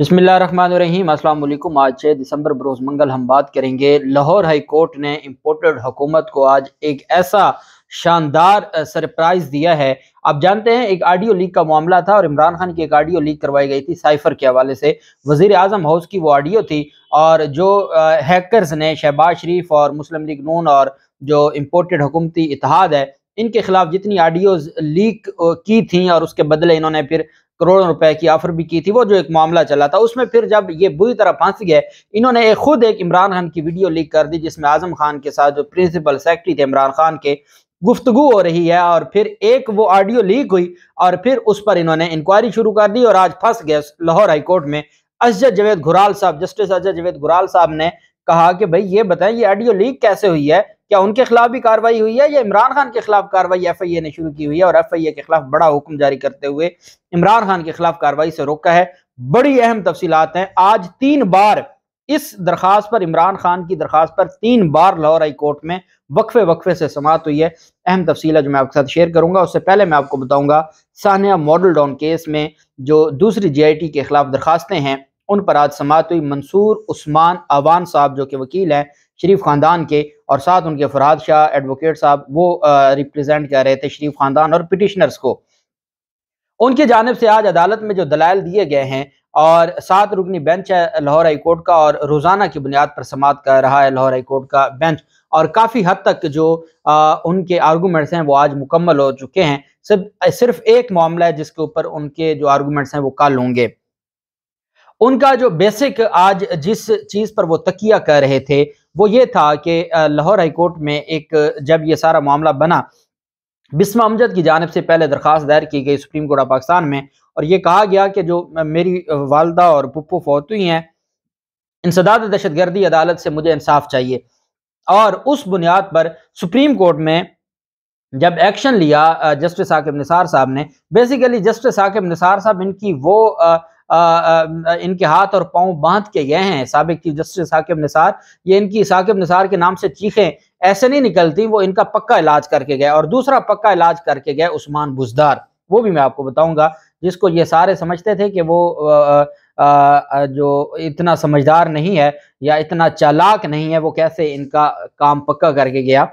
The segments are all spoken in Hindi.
बसमिलीम अल्लाम आज छः दिसंबर बरोज़ मंगल हम बात करेंगे लाहौर हाई कोर्ट ने इम्पोर्टेड हुकूमत को आज एक ऐसा शानदार सरप्राइज दिया है आप जानते हैं एक आडियो लीक का मामला था और इमरान खान की एक आडियो लीक करवाई गई थी साइफर के हवाले से वजीर आजम हाउस की वो आडियो थी और जो हैकरस ने शहबाज शरीफ और मुस्लिम लीग नून और जो इम्पोर्टेड हुकूमती इतिहाद है इनके खिलाफ जितनी आडियोज लीक की थी और उसके बदले इन्होंने फिर करोड़ों रुपए की ऑफर भी की थी वो जो एक मामला चला था उसमें फिर जब ये बुरी तरह फांस गए इन्होंने एक खुद एक इमरान खान की वीडियो लीक कर दी जिसमें आजम खान के साथ जो प्रिंसिपल सेक्रेटरी थे इमरान खान के गुफ्तगु हो रही है और फिर एक वो ऑडियो लीक हुई और फिर उस पर इन्होंने इंक्वायरी शुरू कर दी और आज फंस गए लाहौर हाईकोर्ट में अजय जवेद घुराल साहब जस्टिस अजय जवेद घुराल साहब ने कहा कि भाई ये बताएं ये ऑडियो लीक कैसे हुई है क्या उनके खिलाफ भी कार्रवाई हुई है या इमरान खान के खिलाफ कार्रवाई एफ आई ए ने शुरू की हुई है और एफ आई ए के खिलाफ बड़ा हुक्म जारी करते हुए इमरान खान के खिलाफ कार्रवाई से रोका है बड़ी अहम तफसीलात हैं आज तीन बार इस दरख्वास्त पर इमरान खान की दरख्वास्त पर तीन बार लाहौर हाई कोर्ट में वक्फे वक्फे से समाप्त हुई है अहम तफसील है जो मैं आपके साथ शेयर करूंगा उससे पहले मैं आपको बताऊंगा सानिया मॉडल डाउन केस में जो दूसरी जीआईटी के खिलाफ दरखास्तें हैं उन पर आज समाप्त हुई मंसूर उस्मान अवान साहब जो कि वकील हैं शरीफ खानदान के और साथ उनके फराद शाह एडवोकेट साहब वो रिप्रेजेंट कर रहे थे शरीफ खानदान और पिटिशनर्स को उनकी जानब से आज अदालत में जो दलाल दिए गए हैं और सात रुकनी बेंच है लाहौर हाई कोर्ट का और रोज़ाना की बुनियाद पर समात कर रहा है लाहौर हाई कोर्ट का बेंच और काफ़ी हद तक जो आ, उनके आर्गूमेंट्स हैं वो आज मुकम्मल हो चुके हैं सिर्फ सिर्फ एक मामला है जिसके ऊपर उनके जो आर्गूमेंट्स हैं वो कल होंगे उनका जो बेसिक आज जिस चीज़ पर वो तकिया कर रहे थे वो ये था कि लाहौर हाईकोर्ट में एक जब ये सारा मामला बना बिस्मा अमजद की जानब से पहले दरख्वास्त दायर की गई सुप्रीम कोर्ट ऑफ पाकिस्तान में और ये कहा गया कि जो मेरी वालदा और पप्पू फौत हुई हैं इंसदाद दहशत गर्दी अदालत से मुझे इंसाफ चाहिए और उस बुनियाद पर सुप्रीम कोर्ट में जब एक्शन लिया जस्टिस साकिब निसार साहब ने बेसिकली जस्टिस साकिब निसार साहब इनकी वो इनके हाथ और पाँव बांध के गए हैं सबक चीफ जस्टिस साकिब निसार ये इनकी साकिब निसार के नाम से चीखें ऐसे नहीं निकलती वो इनका पक्का इलाज करके गए और दूसरा पक्का इलाज करके गए उस्मान बुजदार वो भी मैं आपको बताऊंगा जिसको ये सारे समझते थे कि वो आ, आ, जो इतना समझदार नहीं है या इतना चालाक नहीं है वो कैसे इनका काम पक्का करके गया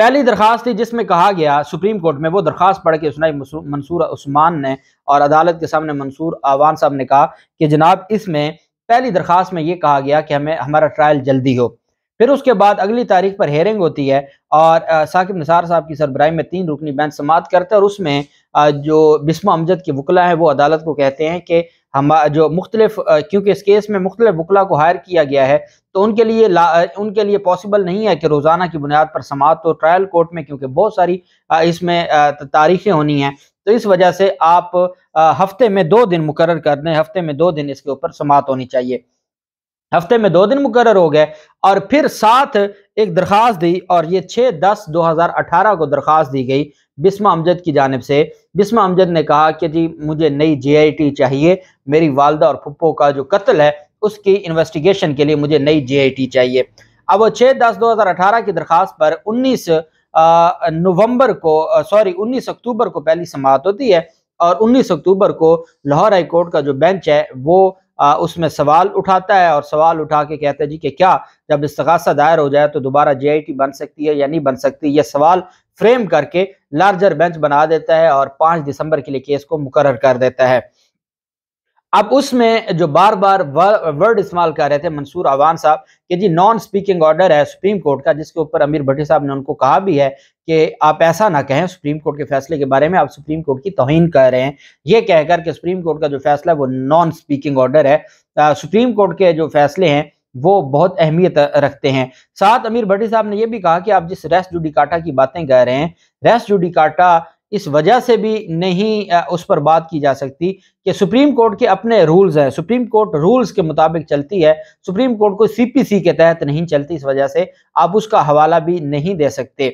पहली दरख्वास्त थी जिसमें कहा गया सुप्रीम कोर्ट में वो दरख्वास्त पढ़ के सुनाई मंसूर उस्मान ने और अदालत के सामने मंसूर आवान साहब ने कहा कि जनाब इसमें पहली दरख्वास्त में ये कहा गया कि हमें हमारा ट्रायल जल्दी हो फिर उसके बाद अगली तारीख पर हेयरिंग होती है और साकिब निसार साहब की सरबराही में तीन रुकनी बेंच समात करते हैं और उसमें जो बिस्मा अमजद की वकला है वो अदालत को कहते हैं कि हम जो मुख्तलिफ क्योंकि इस केस में मुख्तलिफ वकला को हायर किया गया है तो उनके लिए ला उनके लिए पॉसिबल नहीं है कि रोज़ाना की बुनियाद पर समात तो ट्रायल कोर्ट में क्योंकि बहुत सारी इसमें तारीखें होनी हैं तो इस वजह से आप हफ्ते में दो दिन मुकर कर दें हफ्ते में दो दिन इसके ऊपर समात होनी चाहिए हफ्ते में दो दिन मुकर हो गए और फिर साथ एक दरख्वास्त दी और ये छः दस दो हज़ार अठारह को दरख्वास्त दी गई बिस्मा अमजद की जानब से बिस्मा अमजद ने कहा कि जी मुझे नई जे आई टी चाहिए मेरी वालदा और पप्पो का जो कत्ल है उसकी इन्वेस्टिगेशन के लिए मुझे नई जे आई टी चाहिए अब वो छः दस दो हज़ार अठारह की दरख्वास्त पर उन्नीस नवंबर को सॉरी उन्नीस अक्टूबर को पहली समाप्त होती है और उन्नीस अक्टूबर को लाहौर हाई कोर्ट का जो बेंच है वो उसमें सवाल उठाता है और सवाल उठा के कहता है जी कि क्या जब इसगासा दायर हो जाए तो दोबारा जे बन सकती है या नहीं बन सकती यह सवाल फ्रेम करके लार्जर बेंच बना देता है और पाँच दिसंबर के लिए केस को मुकर कर देता है अब उसमें जो बार बार वर्ड इस्तेमाल कर रहे थे मंसूर आवान साहब कि जी नॉन स्पीकिंग ऑर्डर है सुप्रीम कोर्ट का जिसके ऊपर अमीर भट्टी साहब ने उनको कहा भी है कि आप ऐसा ना कहें सुप्रीम कोर्ट के फैसले के बारे में आप सुप्रीम कोर्ट की तोहन कर रहे हैं ये कहकर के सुप्रीम कोर्ट का जो फैसला है वो नॉन स्पीकिंग ऑर्डर है आ, सुप्रीम कोर्ट के जो फैसले हैं वो बहुत अहमियत रखते हैं साथ अमीर भट्टी साहब ने यह भी कहा कि आप जिस रेस जुडिकाटा की बातें कह रहे हैं रेस जुडिकाटा इस वजह से भी नहीं उस पर बात की जा सकती कि सुप्रीम कोर्ट के अपने रूल्स हैं सुप्रीम कोर्ट रूल्स के मुताबिक चलती है सुप्रीम कोर्ट को सीपीसी के तहत नहीं चलती इस वजह से आप उसका हवाला भी नहीं दे सकते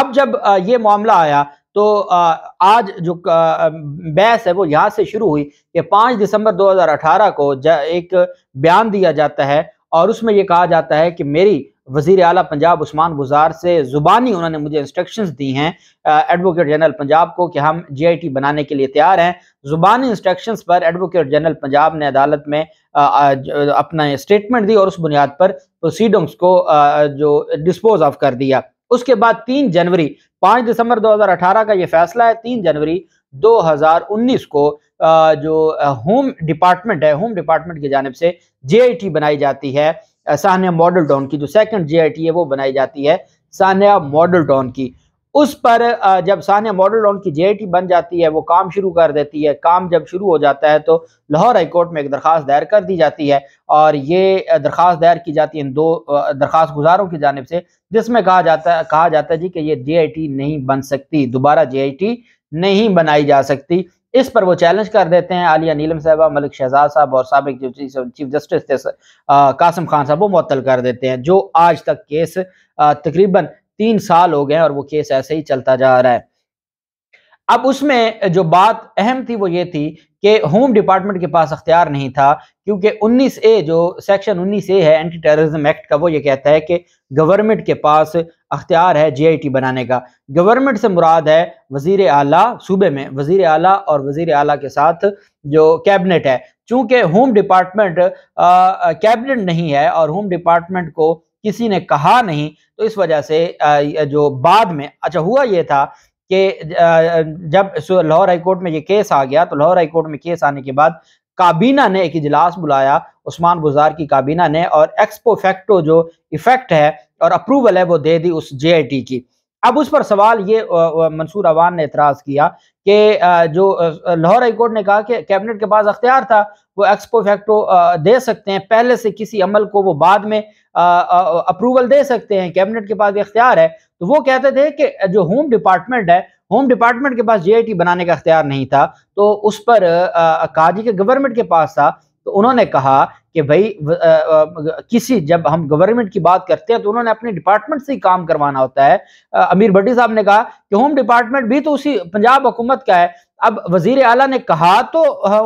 अब जब ये मामला आया तो आज जो बहस है वो यहाँ से शुरू हुई कि 5 दिसंबर 2018 को एक बयान दिया जाता है और उसमें ये कहा जाता है कि मेरी वजीर अला पंजाब उस्मान गुजार से ज़ुबानी उन्होंने मुझे इंस्ट्रक्शंस दी हैं एडवोकेट जनरल पंजाब को कि हम जीआईटी बनाने के लिए तैयार हैं ज़ुबानी इंस्ट्रक्शंस पर एडवोकेट जनरल पंजाब ने अदालत में अपना स्टेटमेंट दी और उस बुनियाद पर प्रोसीडिंग्स को जो डिस्पोज ऑफ कर दिया उसके बाद तीन जनवरी पाँच दिसंबर अठारह का ये फैसला है तीन जनवरी 2019 को जो होम डिपार्टमेंट है होम डिपार्टमेंट की जानब से टी बनाई जाती है सान्या मॉडल टाउन की जो सेकंड जीआईटी है वो बनाई जाती है सान्या मॉडल टाउन की उस पर जब सान्या मॉडल टाउन की जेआईटी बन जाती है वो काम शुरू कर देती है काम जब शुरू हो जाता है तो लाहौर हाईकोर्ट में एक दरख्वास्त दायर कर दी जाती है और ये दरख्वास्त दायर की जाती है इन दो दरख्वास्त गुजारों की जानब से जिसमें कहा जाता है कहा जाता है जी कि ये जे नहीं बन सकती दोबारा जे नहीं बनाई जा सकती इस पर वो चैलेंज कर देते हैं आलिया नीलम साहबा मलिक शहजाद साहब और सबक चीफ जस्टिस थे कासम खान साहब वो मअतल कर देते हैं जो आज तक केस तकरीबन तीन साल हो गए हैं और वो केस ऐसे ही चलता जा रहा है अब उसमें जो बात अहम थी वो ये थी कि होम डिपार्टमेंट के पास अख्तियार नहीं था क्योंकि 19 ए जो सेक्शन 19 ए है एंटी टेररिज्म एक्ट का वो ये कहता है कि गवर्नमेंट के पास अख्तियार है जीआईटी बनाने का गवर्नमेंट से मुराद है वजीर आला सूबे में वजीर आला और वजीर आला के साथ जो कैबिनेट है चूंकि होम डिपार्टमेंट कैबिनेट नहीं है और होम डिपार्टमेंट को किसी ने कहा नहीं तो इस वजह से आ, जो बाद में अच्छा हुआ यह था कि जब लाहौर हाईकोर्ट में ये केस आ गया तो लाहौर हाईकोर्ट में केस आने के बाद काबीना ने एक इजलास बुलाया उस्मान गुजार की काबीना ने और एक्सपोफेक्टो जो इफेक्ट है और अप्रूवल है वो दे दी उस जे की अब उस पर सवाल ये मंसूर अवान ने एतराज किया कि जो लाहौर हाईकोर्ट ने कहा कि कैबिनेट के पास अख्तियार था वो एक्सपो फैक्टो दे सकते हैं पहले से किसी अमल को वो बाद में अप्रूवल दे सकते हैं कैबिनेट के पास अख्तियार है तो वो कहते थे कि जो होम डिपार्टमेंट है होम डिपार्टमेंट के पास जे बनाने का अख्तियार नहीं था तो उस पर काजी के गवर्नमेंट के पास था तो उन्होंने कहा कि भाई आ, आ, किसी जब हम गवर्नमेंट की बात करते हैं तो उन्होंने अपने डिपार्टमेंट से ही काम करवाना होता है आ, अमीर भट्टी साहब ने कहा कि होम डिपार्टमेंट भी तो उसी पंजाब हुकूमत का है अब वजीर अला ने कहा तो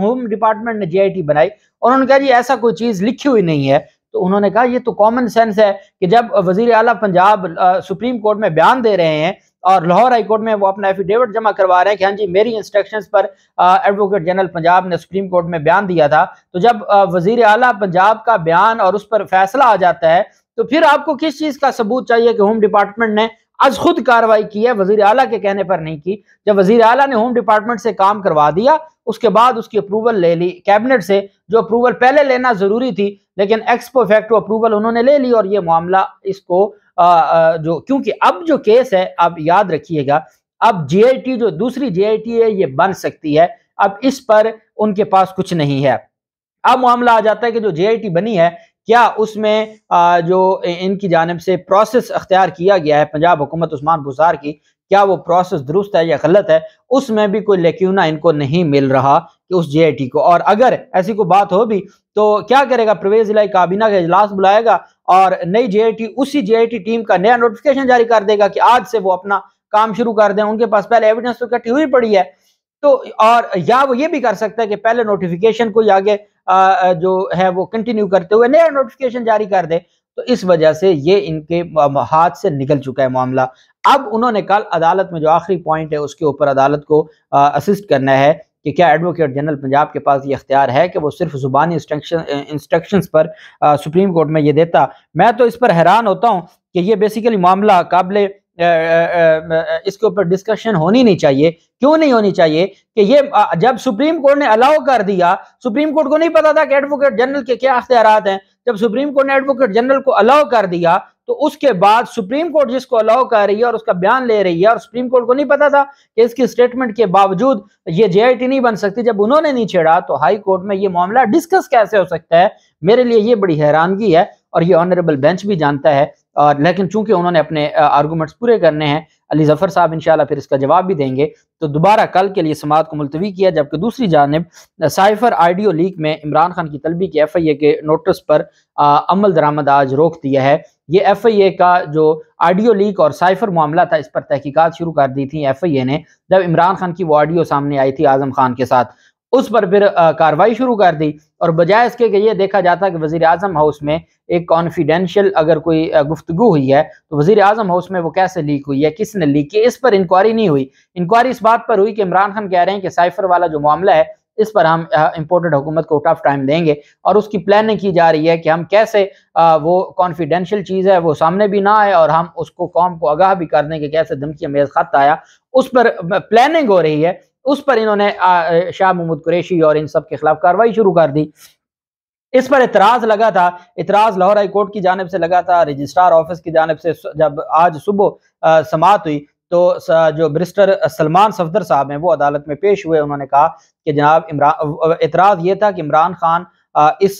होम डिपार्टमेंट ने जीआईटी बनाई और उन्होंने कहा जी ऐसा कोई चीज लिखी हुई नहीं है तो उन्होंने कहा ये तो कॉमन सेंस है कि जब वजीर अला पंजाब सुप्रीम कोर्ट में बयान दे रहे हैं और लाहौर हाई कोर्ट में वो अपना एफिडेविट जमा करवा रहे हैं कि हाँ जी मेरी इंस्ट्रक्शंस पर एडवोकेट जनरल पंजाब ने सुप्रीम कोर्ट में बयान दिया था तो जब वजीर अला पंजाब का बयान और उस पर फैसला आ जाता है तो फिर आपको किस चीज़ का सबूत चाहिए कि होम डिपार्टमेंट ने आज खुद कार्रवाई की है वजीर अला के कहने पर नहीं की जब वजीर अला ने होम डिपार्टमेंट से काम करवा दिया उसके बाद उसकी अप्रूवल ले ली कैबिनेट से जो अप्रूवल पहले लेना जरूरी थी लेकिन एक्सपो फैक्टो अप्रूवल उन्होंने ले ली और ये मामला इसको आ, आ, जो क्योंकि अब जो केस है आप याद रखिएगा अब जीआईटी जो दूसरी जीआईटी है ये बन सकती है अब इस पर उनके पास कुछ नहीं है अब मामला आ जाता है कि जो जेआईटी बनी है क्या उसमें जो इनकी जानब से प्रोसेस अख्तियार किया गया है पंजाब हुकूमत उस्मान बुजार की क्या वो प्रोसेस दुरुस्त है या गलत है उसमें भी कोई लेक्यूना इनको नहीं मिल रहा कि उस जे को और अगर ऐसी कोई बात हो भी तो क्या करेगा प्रवेश जिला काबीना का इजलास बुलाएगा और नई जे उसी जे टीम का नया नोटिफिकेशन जारी कर देगा कि आज से वो अपना काम शुरू कर दें उनके पास पहले एविडेंस तो इकट्ठी हुई पड़ी है तो और या वो ये भी कर सकता है कि पहले नोटिफिकेशन को आगे जो है वो कंटिन्यू करते हुए नया नोटिफिकेशन जारी कर दे तो इस वजह से ये इनके हाथ से निकल चुका है मामला अब उन्होंने कल अदालत में जो आखिरी पॉइंट है उसके ऊपर अदालत को असिस्ट करना है कि क्या एडवोकेट जनरल पंजाब के पास ये अख्तियार है कि वो सिर्फ ज़ुबानी इंस्ट्रक्शन इंस्ट्रक्शंस पर आ, सुप्रीम कोर्ट में ये देता मैं तो इस पर हैरान होता हूँ कि ये बेसिकली मामला काबिल इसके ऊपर डिस्कशन होनी नहीं चाहिए क्यों नहीं होनी चाहिए कि ये जब सुप्रीम कोर्ट ने अलाउ कर दिया सुप्रीम कोर्ट को नहीं पता था कि एडवोकेट जनरल के क्या अख्तियार हैं जब सुप्रीम कोर्ट ने एडवोकेट जनरल को अलाउ कर दिया तो उसके बाद सुप्रीम कोर्ट जिसको अलाउ कर रही है और उसका बयान ले रही है और सुप्रीम कोर्ट को नहीं पता था कि इसकी स्टेटमेंट के बावजूद ये जेआईटी नहीं बन सकती जब उन्होंने नहीं छेड़ा तो हाई कोर्ट में ये मामला डिस्कस कैसे हो सकता है मेरे लिए ये बड़ी हैरानगी है और ये ऑनरेबल बेंच भी जानता है और लेकिन चूंकि उन्होंने अपने आर्गूमेंट्स पूरे करने हैं अली जफर साहब इंशाल्लाह फिर इसका जवाब भी देंगे तो दोबारा कल के लिए समाज को मुलतवी किया जबकि दूसरी जानब साइफर आइडियो लीग में इमरान खान की तलबी के एफ आई ए के नोटिस पर आ, अमल दरामद आज रोक दिया है ये एफ आई ए का जो आडियो लीक और साइफर मामला था इस पर तहकीकत शुरू कर दी थी एफ आई ए ने जब इमरान खान की वो ऑडियो सामने आई थी आजम खान के साथ उस पर फिर कार्रवाई शुरू कर दी और बजाय इसके कि ये देखा जाता कि वजी अजम हाउस में एक कॉन्फिडेंशियल अगर कोई गुफ्तगु हुई है तो वजीर आजम हाउस में वो कैसे लीक हुई है किसने लीक की इस पर इंक्वायरी नहीं हुई इंक्वायरी इस बात पर हुई कि इमरान खान कह रहे हैं कि साइफर वाला जो मामला है इस पर हम इम्पोर्टेड हुकूमत को टफ टाइम देंगे और उसकी प्लानिंग की जा रही है कि हम कैसे आ, वो कॉन्फिडेंशियल चीज़ है वो सामने भी ना आए और हम उसको कौम को आगाह भी कर दें कि कैसे धमकी मेज खत आया उस पर प्लानिंग हो रही है उस पर इन्होंने शाह महमूद कुरेशी और इन सब के खिलाफ कार्रवाई शुरू कर दी इस पर इतराज लगा था इतराज लाहौर हाईकोर्ट की जानब से लगा था रजिस्ट्रार ऑफिस की जानब से जब आज सुबह समाप्त हुई तो जो ब्रिस्टर सलमान सफदर साहब हैं वो अदालत में पेश हुए उन्होंने कहा कि जनाब इमरान इतराज़ ये था कि इमरान खान इस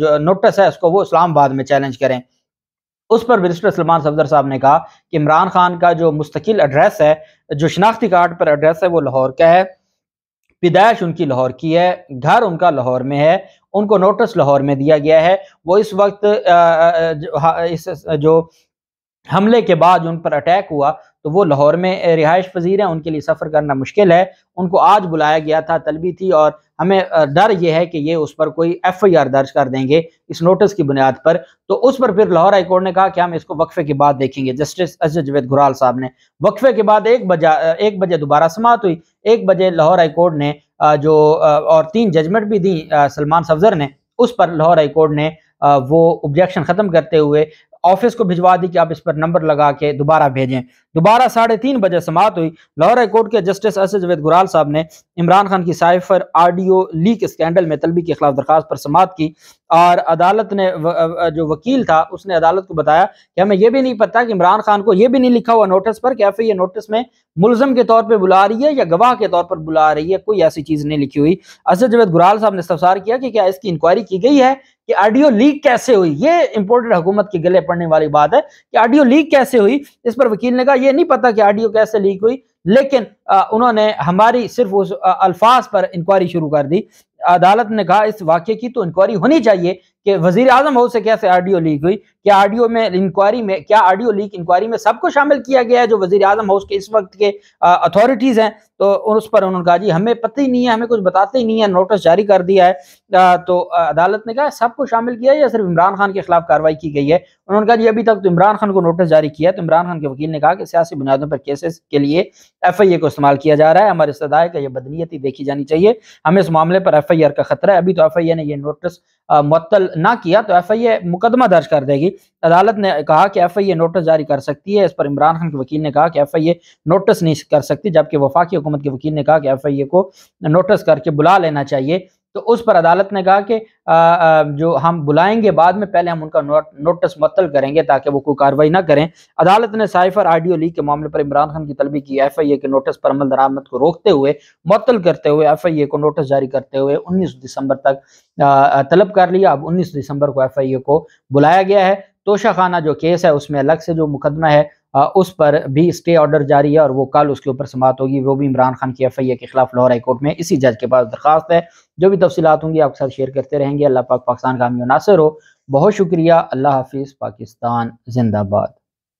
जो नोटिस है उसको वो इस्लामाबाद में चैलेंज करें उस पर मिनिस्टर सलमान सफदर साहब ने कहा कि इमरान खान का जो मुस्तकिल एड्रेस है जो शनाख्ती कार्ड पर एड्रेस है वो लाहौर का है पैदाइश उनकी लाहौर की है घर उनका लाहौर में है उनको नोटिस लाहौर में दिया गया है वो इस वक्त इस जो हमले के बाद उन पर अटैक हुआ तो वो लाहौर में रिहाइश पजीर हैं उनके लिए सफ़र करना मुश्किल है उनको आज बुलाया गया था तलबी थी और हमें डर यह है कि ये उस पर कोई एफ आई आर दर्ज कर देंगे इस नोटिस की बुनियाद पर तो उस पर फिर लाहौर हाईकोर्ट ने कहा कि हम इसको वक्फे के बाद देखेंगे जस्टिस अजय जवेद घुराल साहब ने वक्फे के बाद एक बजा एक बजे दोबारा समाप्त हुई एक बजे लाहौर हाईकोर्ट ने जो और तीन जजमेंट भी दी सलमान सफजर ने उस पर लाहौर हाईकोर्ट ने वो ऑब्जेक्शन ख़त्म करते हुए ऑफिस को भिजवा दी कि आप इस पर नंबर लगा के दोबारा भेजें दोबारा साढ़े तीन बजे समाप्त हुई लाहौर हाईकोर्ट के जस्टिस असद जवेद गुराल साहब ने इमरान खान की साइफर ऑडियो लीक स्कैंडल में तलबी के खिलाफ दरख्वास्त पर समाप्त की और अदालत ने व, जो वकील था उसने अदालत को बताया कि हमें यह भी नहीं पता कि इमरान खान को यह भी नहीं लिखा हुआ नोटिस पर क्या फिर ये नोटिस में मुलजम के तौर पर बुला रही है या गवाह के तौर पर बुला रही है कोई ऐसी चीज़ नहीं लिखी हुई असद जवेद गुराल साहब ने सफसार किया कि क्या इसकी इंक्वायरी की गई है कि ऑडियो लीक कैसे हुई ये इंपोर्टेंट हुकूमत के गले पड़ने वाली बात है कि ऑडियो लीक कैसे हुई इस पर वकील ने कहा यह नहीं पता कि ऑडियो कैसे लीक हुई लेकिन आ, उन्होंने हमारी सिर्फ उस अल्फाज पर इंक्वायरी शुरू कर दी अदालत ने कहा इस वाक्य की तो इंक्वायरी होनी चाहिए कि वजीर आजम हाउस से कैसे आरडीओ लीक हुई क्या आरडीओ में इंक्वायरी में क्या आरडीओ लीक इंक्वायरी में सबको शामिल किया गया है जो वजीर आजम हाउस के इस वक्त के अथॉरिटीज हैं तो उस पर उन्होंने कहा जी हमें पता ही नहीं है हमें कुछ बताते ही नहीं है नोटिस जारी कर दिया है आ, तो अदालत ने कहा सबको शामिल किया या सिर्फ इमरान खान के खिलाफ कार्रवाई की गई है उन्होंने कहा जी अभी तक तो इमरान खान को नोटिस जारी किया है तो इमरान खान के वकील ने कहा कि सियासी बुनियादों पर केसेस के लिए एफ को इस्तेमाल किया जा रहा है हमारे सदाए का यह बदनीयती देखी जानी चाहिए हमें इस मामले पर एफ एफआईआर का खतरा है अभी तो एफआईआर ने यह नोटिस मुतल ना किया तो ए मुकदमा दर्ज कर देगी अदालत ने कहा कि ए नोटिस जारी कर सकती है इस पर इमरान खान के वकील ने कहा कि ए नोटिस नहीं कर सकती जबकि वफाकी हुकूमत के वकील ने कहा कि ए को नोटिस करके बुला लेना चाहिए तो उस पर अदालत ने कहा कि जो हम बुलाएंगे बाद में पहले हम उनका नोट, नोटिस मतल करेंगे ताकि वो कोई कार्रवाई ना करें अदालत ने साइफर आडियो लीक के मामले पर इमरान खान की तलबी की एफ आई ए के नोटिस पर अमल दरामद को रोकते हुए मतल करते हुए एफ आई ए को नोटिस जारी करते हुए उन्नीस दिसंबर तक तलब कर लिया अब उन्नीस दिसंबर को एफ आई ए को बुलाया गया है तोशा खाना जो केस है उसमें अलग से जो मुकदमा है उस पर भी स्टे ऑर्डर जारी है और वो कल उसके ऊपर समाप्त होगी वो भी इमरान खान की एफ आई ए के खिलाफ लाहौर हाईकोर्ट में इसी जज के पास दरखास्त है जो भी तफसीत होंगी आपके साथ शेयर करते रहेंगे अल्लाह पाक पाकिस्तान का मुनासर नासर हो बहुत शुक्रिया अल्लाह हाफिज़ पाकिस्तान जिंदाबाद